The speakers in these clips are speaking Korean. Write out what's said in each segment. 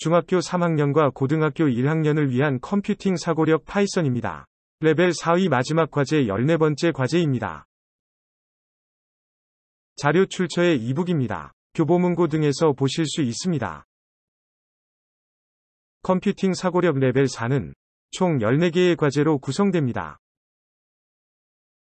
중학교 3학년과 고등학교 1학년을 위한 컴퓨팅 사고력 파이썬입니다. 레벨 4의 마지막 과제 14번째 과제입니다. 자료 출처의 이북입니다. 교보문고 등에서 보실 수 있습니다. 컴퓨팅 사고력 레벨 4는 총 14개의 과제로 구성됩니다.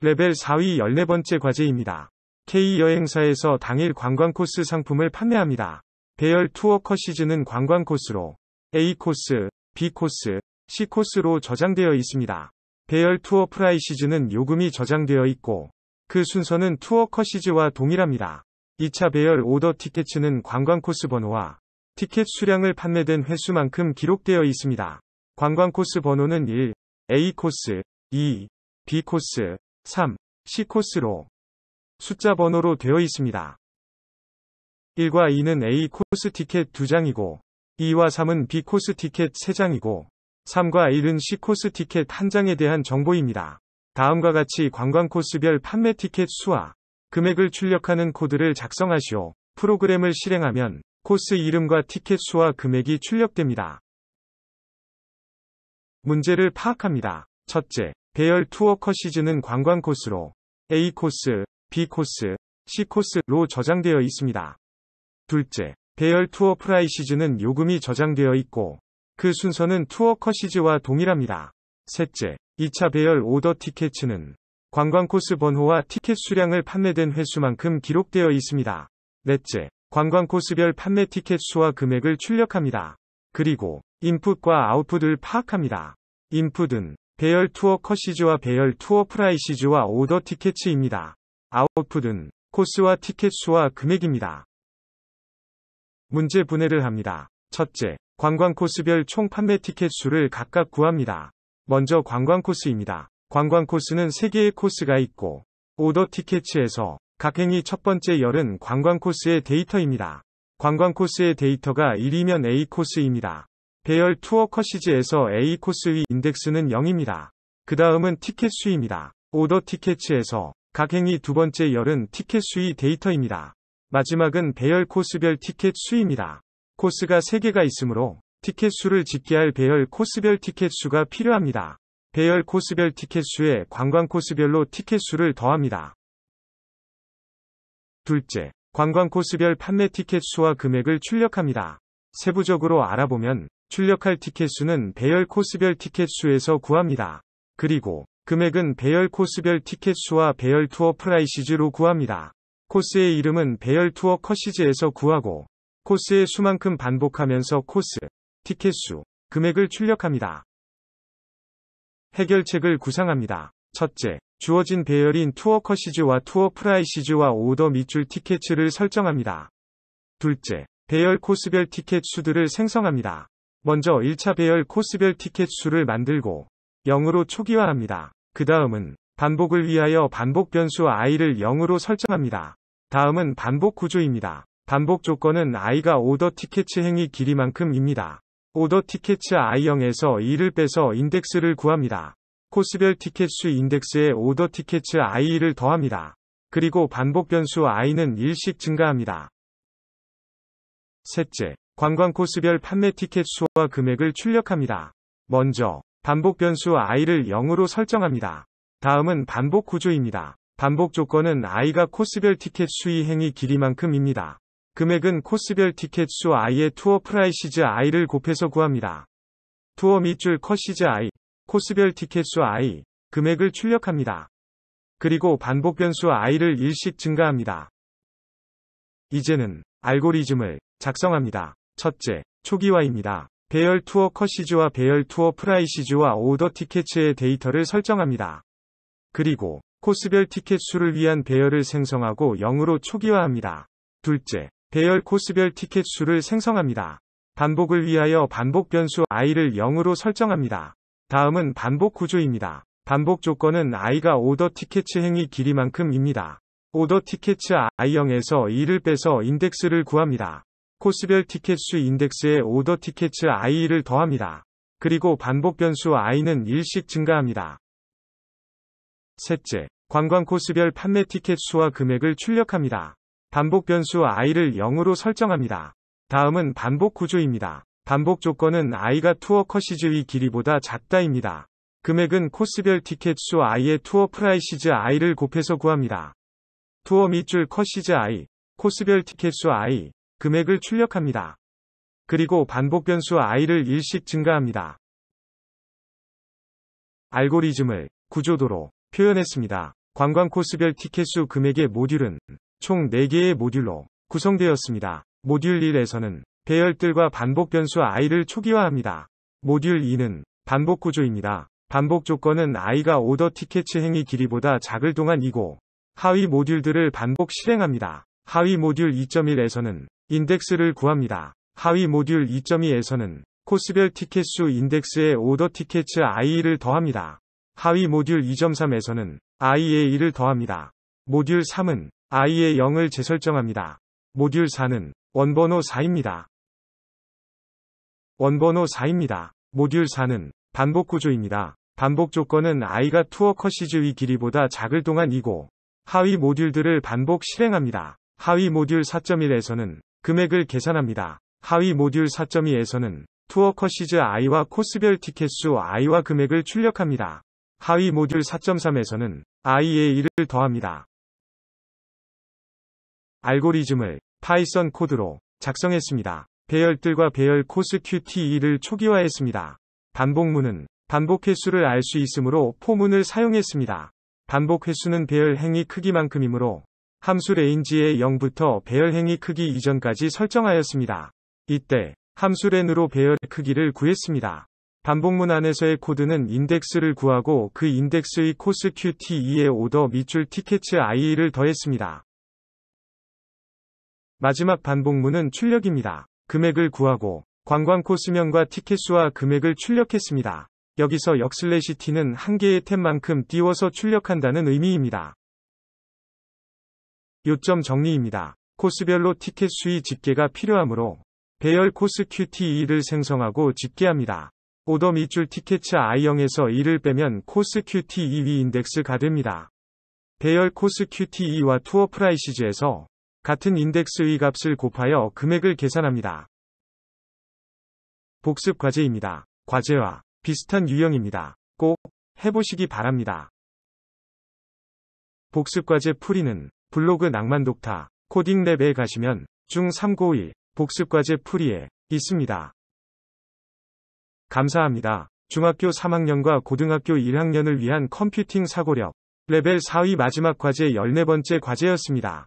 레벨 4위 14번째 과제입니다. K여행사에서 당일 관광코스 상품을 판매합니다. 배열 투어 컷시즌은 관광 코스로 A 코스, B 코스, C 코스로 저장되어 있습니다. 배열 투어 프라이 시즌은 요금이 저장되어 있고 그 순서는 투어 컷시즈와 동일합니다. 2차 배열 오더 티켓츠는 관광 코스 번호와 티켓 수량을 판매된 횟수만큼 기록되어 있습니다. 관광 코스 번호는 1, A 코스, 2, B 코스, 3, C 코스로 숫자 번호로 되어 있습니다. 1과 2는 A 코스 티켓 2장이고 2와 3은 B 코스 티켓 3장이고 3과 1은 C 코스 티켓 1장에 대한 정보입니다. 다음과 같이 관광 코스별 판매 티켓 수와 금액을 출력하는 코드를 작성하시오. 프로그램을 실행하면 코스 이름과 티켓 수와 금액이 출력됩니다. 문제를 파악합니다. 첫째, 배열 투어 컷시즌은 관광 코스로 A 코스, B 코스, C 코스로 저장되어 있습니다. 둘째, 배열 투어 프라이 시즈는 요금이 저장되어 있고 그 순서는 투어 커 시즈와 동일합니다. 셋째, 2차 배열 오더 티켓츠는 관광 코스 번호와 티켓 수량을 판매된 횟수만큼 기록되어 있습니다. 넷째, 관광 코스별 판매 티켓 수와 금액을 출력합니다. 그리고 인풋과 아웃풋을 파악합니다. 인풋은 배열 투어 커시즈와 배열 투어 프라이시즈와 오더 티켓츠입니다. 아웃풋은 코스와 티켓 수와 금액입니다. 문제 분해를 합니다. 첫째, 관광 코스별 총 판매 티켓 수를 각각 구합니다. 먼저 관광 코스입니다. 관광 코스는 3개의 코스가 있고, 오더 티켓츠에서 각 행위 첫 번째 열은 관광 코스의 데이터입니다. 관광 코스의 데이터가 1이면 A 코스입니다. 배열 투어 컷시즈에서 A 코스 의 인덱스는 0입니다. 그 다음은 티켓 수입니다. 오더 티켓츠에서 각 행위 두 번째 열은 티켓 수의 데이터입니다. 마지막은 배열 코스별 티켓 수입니다. 코스가 3개가 있으므로 티켓 수를 집계할 배열 코스별 티켓 수가 필요합니다. 배열 코스별 티켓 수에 관광 코스별로 티켓 수를 더합니다. 둘째, 관광 코스별 판매 티켓 수와 금액을 출력합니다. 세부적으로 알아보면 출력할 티켓 수는 배열 코스별 티켓 수에서 구합니다. 그리고 금액은 배열 코스별 티켓 수와 배열 투어 프라이시즈로 구합니다. 코스의 이름은 배열 투어 컷시즈에서 구하고 코스의 수만큼 반복하면서 코스, 티켓 수, 금액을 출력합니다. 해결책을 구상합니다. 첫째, 주어진 배열인 투어 컷시즈와 투어 프라이시즈와 오더 밑줄 티켓츠를 설정합니다. 둘째, 배열 코스별 티켓 수들을 생성합니다. 먼저 1차 배열 코스별 티켓 수를 만들고 0으로 초기화합니다. 그 다음은 반복을 위하여 반복 변수 i를 0으로 설정합니다. 다음은 반복 구조입니다. 반복 조건은 i가 오더 티켓츠 행위 길이만큼입니다. 오더 티켓츠 i0에서 2를 빼서 인덱스를 구합니다. 코스별 티켓 수 인덱스에 오더 티켓츠 i1을 더합니다. 그리고 반복 변수 i는 1씩 증가합니다. 셋째, 관광 코스별 판매 티켓 수와 금액을 출력합니다. 먼저, 반복 변수 i를 0으로 설정합니다. 다음은 반복 구조입니다. 반복 조건은 아이가 코스별 티켓 수이 행위 길이만큼입니다. 금액은 코스별 티켓 수 i의 투어 프라이시즈 i를 곱해서 구합니다. 투어 밑줄 컷시즈 i, 코스별 티켓 수 i, 금액을 출력합니다. 그리고 반복 변수 i를 일식 증가합니다. 이제는 알고리즘을 작성합니다. 첫째, 초기화입니다. 배열 투어 컷시즈와 배열 투어 프라이시즈와 오더 티켓츠의 데이터를 설정합니다. 그리고 코스별 티켓 수를 위한 배열을 생성하고 0으로 초기화합니다. 둘째, 배열 코스별 티켓 수를 생성합니다. 반복을 위하여 반복 변수 i를 0으로 설정합니다. 다음은 반복 구조입니다. 반복 조건은 i가 오더 티켓츠 행위 길이만큼입니다. 오더 티켓츠 i0에서 2를 빼서 인덱스를 구합니다. 코스별 티켓 수 인덱스에 오더 티켓츠 i1을 더합니다. 그리고 반복 변수 i는 1씩 증가합니다. 셋째, 관광 코스별 판매 티켓 수와 금액을 출력합니다. 반복 변수 i를 0으로 설정합니다. 다음은 반복 구조입니다. 반복 조건은 i가 투어 커시즈의 길이보다 작다입니다. 금액은 코스별 티켓 수 i의 투어 프라이시즈 i를 곱해서 구합니다. 투어 밑줄 커시즈 i, 코스별 티켓 수 i, 금액을 출력합니다. 그리고 반복 변수 i를 일식 증가합니다. 알고리즘을 구조도로 표현했습니다. 관광 코스별 티켓수 금액의 모듈은 총 4개의 모듈로 구성되었습니다. 모듈 1에서는 배열들과 반복 변수 i를 초기화합니다. 모듈 2는 반복 구조입니다. 반복 조건은 i가 오더 티켓츠 행위 길이보다 작을 동안 이고 하위 모듈들을 반복 실행합니다. 하위 모듈 2.1에서는 인덱스를 구합니다. 하위 모듈 2.2에서는 코스별 티켓수 인덱스에 오더 티켓츠 i를 더합니다. 하위 모듈 2.3에서는 i의 1을 더합니다. 모듈 3은 i의 0을 재설정합니다. 모듈 4는 원번호 4입니다. 원번호 4입니다. 모듈 4는 반복 구조입니다. 반복 조건은 i가 투어 컷시즈의 길이보다 작을 동안이고 하위 모듈들을 반복 실행합니다. 하위 모듈 4.1에서는 금액을 계산합니다. 하위 모듈 4.2에서는 투어 컷시즈 i와 코스별 티켓 수 i와 금액을 출력합니다. 하위 모듈 4.3에서는 i의 1을 더합니다. 알고리즘을 파이썬 코드로 작성했습니다. 배열들과 배열 코스 QTE를 초기화했습니다. 반복문은 반복 횟수를 알 수 있으므로 포문을 사용했습니다. 반복 횟수는 배열 행위 크기만큼이므로 함수 레인지의 0부터 배열 행위 크기 이전까지 설정하였습니다. 이때 함수 렌으로 배열 크기를 구했습니다. 반복문 안에서의 코드는 인덱스를 구하고 그 인덱스의 코스 q t 2의 오더 밑줄 티켓츠 IE를 더했습니다. 마지막 반복문은 출력입니다. 금액을 구하고 관광 코스명과 티켓수와 금액을 출력했습니다. 여기서 역슬래시 t는 한 개의 탭만큼 띄워서 출력한다는 의미입니다. 요점 정리입니다. 코스별로 티켓 수의 집계가 필요하므로 배열 코스 q t 2를 생성하고 집계합니다. 오더 밑줄 티켓츠 I형에서 1을 빼면 코스 QT 2위 인덱스가 됩니다. 배열 코스 QT 2와 투어 프라이시즈에서 같은 인덱스의 값을 곱하여 금액을 계산합니다. 복습 과제입니다. 과제와 비슷한 유형입니다. 꼭 해보시기 바랍니다. 복습 과제 풀이는 블로그 낭만독타 코딩랩에 가시면 중391 복습 과제 풀이에 있습니다. 감사합니다. 중학교 3학년과 고등학교 1학년을 위한 컴퓨팅 사고력 레벨 4위 마지막 과제 14번째 과제였습니다.